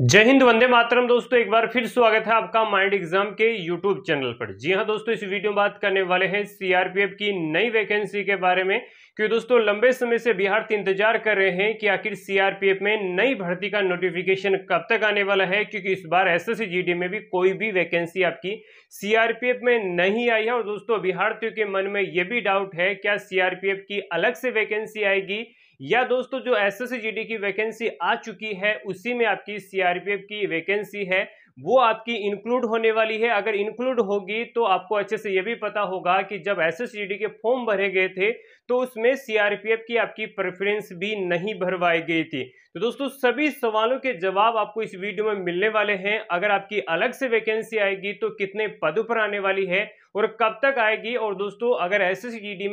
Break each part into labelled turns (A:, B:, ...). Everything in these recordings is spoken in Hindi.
A: जय हिंद वंदे मातरम दोस्तों एक बार फिर स्वागत है आपका माइंड एग्जाम के यूट्यूब चैनल पर जी हाँ दोस्तों इस वीडियो में बात करने वाले हैं सीआरपीएफ की नई वैकेंसी के बारे में क्योंकि दोस्तों लंबे समय से बिहार इंतजार कर रहे हैं कि आखिर सीआरपीएफ में नई भर्ती का नोटिफिकेशन कब तक आने वाला है क्योंकि इस बार एस एस में भी कोई भी वैकेंसी आपकी सीआरपीएफ में नहीं आई है और दोस्तों बिहारतियों के मन में यह भी डाउट है क्या सीआरपीएफ की अलग से वैकेंसी आएगी या दोस्तों जो एस एस की वैकेंसी आ चुकी है उसी में आपकी सीआरपीएफ की वैकेंसी है वो आपकी इंक्लूड होने वाली है अगर इंक्लूड होगी तो आपको अच्छे से ये भी पता होगा कि जब एस के फॉर्म भरे गए थे तो उसमें सीआरपीएफ की आपकी प्रेफरेंस भी नहीं भरवाई गई थी तो दोस्तों सभी सवालों के जवाब आपको इस वीडियो में मिलने वाले हैं अगर आपकी अलग से वैकेंसी आएगी तो कितने पदों पर आने वाली है और कब तक आएगी और दोस्तों अगर एस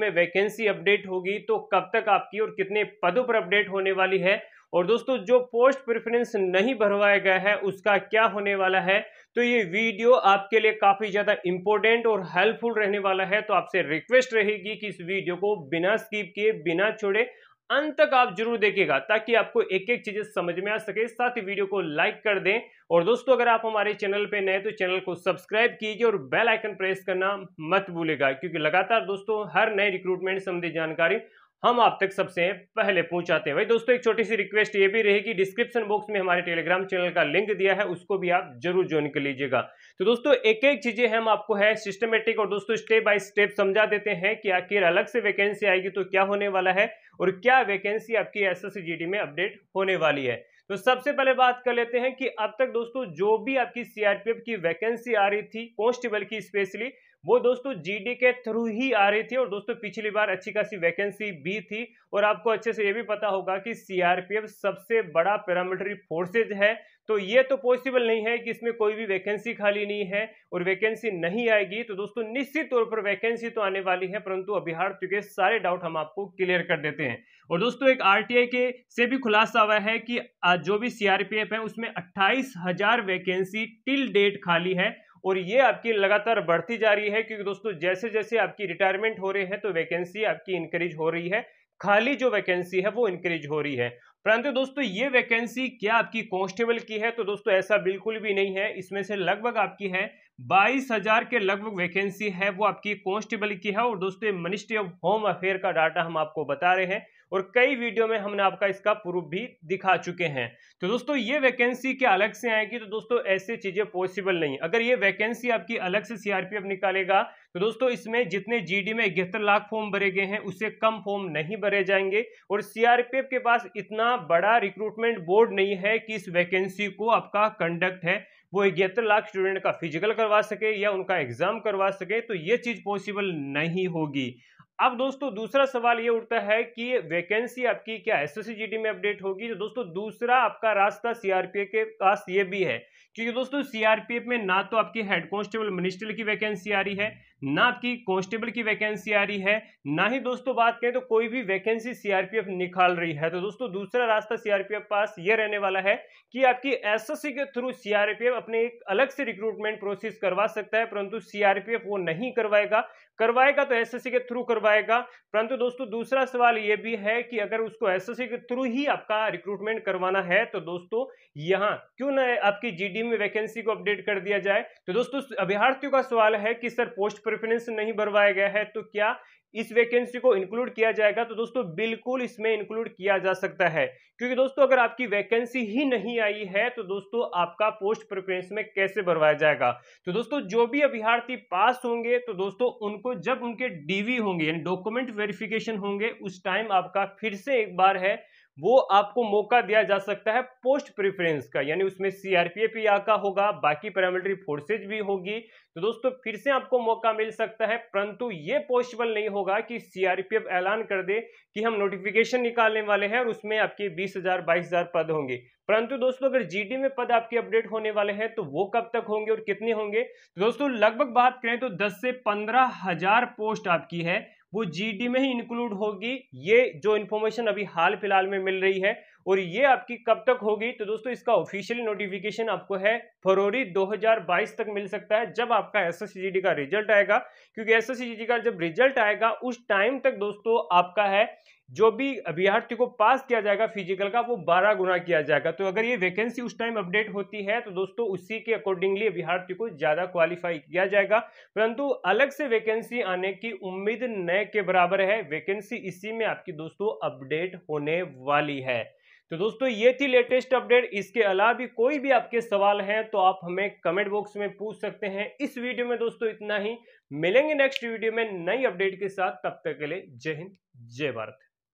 A: में वैकेंसी अपडेट होगी तो कब तक आपकी और कितने पदों पर अपडेट होने वाली है और दोस्तों जो पोस्ट प्रेफरेंस नहीं भरवाया गया है उसका क्या होने वाला है तो ये वीडियो आपके लिए काफ़ी ज़्यादा इंपॉर्टेंट और हेल्पफुल रहने वाला है तो आपसे रिक्वेस्ट रहेगी कि इस वीडियो को बिना स्कीप किए बिना छोड़े अंत तक आप जरूर देखिएगा ताकि आपको एक एक चीजें समझ में आ सके साथ ही वीडियो को लाइक कर दें और दोस्तों अगर आप हमारे चैनल पे नए तो चैनल को सब्सक्राइब कीजिए और बेल आइकन प्रेस करना मत भूलेगा क्योंकि लगातार दोस्तों हर नए रिक्रूटमेंट संबंधी जानकारी हम आप तक सबसे पहले पहुंचाते हैं वही दोस्तों एक छोटी सी रिक्वेस्ट ये भी रहेगी डिस्क्रिप्शन बॉक्स में हमारे टेलीग्राम चैनल का लिंक दिया है उसको भी आप जरूर ज्वाइन कर लीजिएगा तो दोस्तों एक एक चीजें हम आपको है सिस्टमेटिक और दोस्तों स्टेप बाय स्टेप समझा देते हैं कि आखिर अलग से वैकेंसी आएगी तो क्या होने वाला है और क्या वैकेंसी आपकी एस एस में अपडेट होने वाली है तो सबसे पहले बात कर लेते हैं कि अब तक दोस्तों जो भी आपकी सीआरपीएफ की वैकेंसी आ रही थी कॉन्स्टेबल की स्पेशली वो दोस्तों जीडी के थ्रू ही आ रही थी और दोस्तों पिछली बार अच्छी खासी वैकेंसी भी थी और आपको अच्छे से ये भी पता होगा कि सीआरपीएफ सबसे बड़ा पैरामिलिट्री फोर्सेज है तो ये तो पॉसिबल नहीं है कि इसमें कोई भी वैकेंसी खाली नहीं है और वैकेंसी नहीं आएगी तो दोस्तों निश्चित तौर पर वैकेंसी तो आने वाली है परंतु अभ्यार्थियों के सारे डाउट हम आपको क्लियर कर देते हैं और दोस्तों एक आरटीआई के से भी खुलासा हुआ है कि जो भी सीआरपीएफ है उसमें अट्ठाईस हजार वैकेंसी टिल डेट खाली है और ये आपकी लगातार बढ़ती जा रही है क्योंकि दोस्तों जैसे जैसे आपकी रिटायरमेंट हो रही है तो वैकेंसी आपकी इंक्रीज हो रही है खाली जो वैकेंसी है वो इंक्रीज हो रही है परंतु दोस्तों ये वैकेंसी क्या आपकी कॉन्स्टेबल की है तो दोस्तों ऐसा बिल्कुल भी नहीं है इसमें से लगभग आपकी है बाईस हजार के लगभग वैकेंसी है वो आपकी कॉन्स्टेबल की है और दोस्तों मिनिस्ट्री ऑफ होम अफेयर का डाटा हम आपको बता रहे हैं और कई वीडियो में हमने आपका इसका प्रूफ भी दिखा चुके हैं तो दोस्तों ये वैकेंसी के अलग से आएगी तो दोस्तों ऐसे चीजें पॉसिबल नहीं अगर ये वैकेंसी आपकी अलग से सीआरपीएफ निकालेगा तो दोस्तों इसमें जितने जीडी में इकहत्तर लाख फॉर्म भरे गए हैं उससे कम फॉर्म नहीं भरे जाएंगे और सीआरपीएफ के पास इतना बड़ा रिक्रूटमेंट बोर्ड नहीं है कि इस वैकेंसी को आपका कंडक्ट है वो इकहत्तर लाख स्टूडेंट का फिजिकल करवा सके या उनका एग्जाम करवा सके तो ये चीज़ पॉसिबल नहीं होगी अब दोस्तों दूसरा सवाल ये उठता है कि वैकेंसी आपकी क्या एसओसीजीटी में अपडेट होगी तो दोस्तों दूसरा आपका रास्ता सीआरपीएफ के पास ये भी है क्योंकि दोस्तों सीआरपीएफ में ना तो आपकी हेड कांस्टेबल मिनिस्टर की वैकेंसी आ रही है ना आपकी कॉन्स्टेबल की वैकेंसी आ रही है ना ही दोस्तों बात करें तो कोई भी वैकेंसी सीआरपीएफ निकाल रही है तो दोस्तों दूसरा रास्ता सीआरपीएफ पास ये रहने वाला है कि आपकी एसएससी के थ्रू सीआरपीएफ अपने एक अलग से रिक्रूटमेंट प्रोसेस करवा सकता है परंतु सीआरपीएफ वो नहीं करवाएगा करवाएगा तो एस के थ्रू करवाएगा परंतु दोस्तों दूसरा सवाल ये भी है कि अगर उसको एस के थ्रू ही आपका रिक्रूटमेंट करवाना है तो दोस्तों यहाँ क्यों ना आपकी जीडी में वैकेंसी को अपडेट कर दिया जाए तो दोस्तों अभ्यार्थियों का सवाल है कि सर पोस्ट पर प्रेफरेंस नहीं भरवाया गया है तो क्या इस वैकेंसी को इंक्लूड किया जाएगा तो दोस्तों बिल्कुल इसमें इंक्लूड किया जा सकता है क्योंकि दोस्तों अगर आपकी वैकेंसी ही नहीं आई है तो दोस्तों आपका पोस्ट प्रेफरेंस में कैसे भरवाया जाएगा तो दोस्तों जो भी अभ्यार्थी पास होंगे तो दोस्तों उनको जब उनके डीवी होंगे यानी डॉक्यूमेंट वेरिफिकेशन होंगे उस टाइम आपका फिर से एक बार है वो आपको मौका दिया जा सकता है पोस्ट प्रेफरेंस का यानी उसमें सीआरपीएफ या का होगा बाकी पैरामिलिट्री फोर्सेज भी होगी तो दोस्तों फिर से आपको मौका मिल सकता है परंतु ये पॉसिबल नहीं होगा कि सीआरपीएफ ऐलान कर दे कि हम नोटिफिकेशन निकालने वाले हैं और उसमें आपके बीस हजार बाईस हजार पद होंगे परंतु दोस्तों अगर जीडी में पद आपके अपडेट होने वाले हैं तो वो कब तक होंगे और कितने होंगे तो दोस्तों लगभग बात करें तो दस से पंद्रह हजार पोस्ट आपकी है वो जीडी में ही इंक्लूड होगी ये जो इन्फॉर्मेशन अभी हाल फिलहाल में मिल रही है और ये आपकी कब तक होगी तो दोस्तों इसका ऑफिशियल नोटिफिकेशन आपको है फरवरी 2022 तक मिल सकता है जब आपका एस का रिजल्ट आएगा क्योंकि एस का जब रिजल्ट आएगा उस टाइम तक दोस्तों आपका है जो भी अभ्यार्थी को पास किया जाएगा फिजिकल का वो बारह गुना किया जाएगा तो अगर ये वैकेंसी उस टाइम अपडेट होती है तो दोस्तों उसी के अकॉर्डिंगली अभ्यार्थी को ज़्यादा क्वालिफाई किया जाएगा परंतु अलग से वैकेंसी आने की उम्मीद नए के बराबर है वैकेंसी इसी में आपकी दोस्तों अपडेट होने वाली है तो दोस्तों ये थी लेटेस्ट अपडेट इसके अलावा भी कोई भी आपके सवाल हैं तो आप हमें कमेंट बॉक्स में पूछ सकते हैं इस वीडियो में दोस्तों इतना ही मिलेंगे नेक्स्ट वीडियो में नई अपडेट के साथ तब तक के लिए जय हिंद जय भारत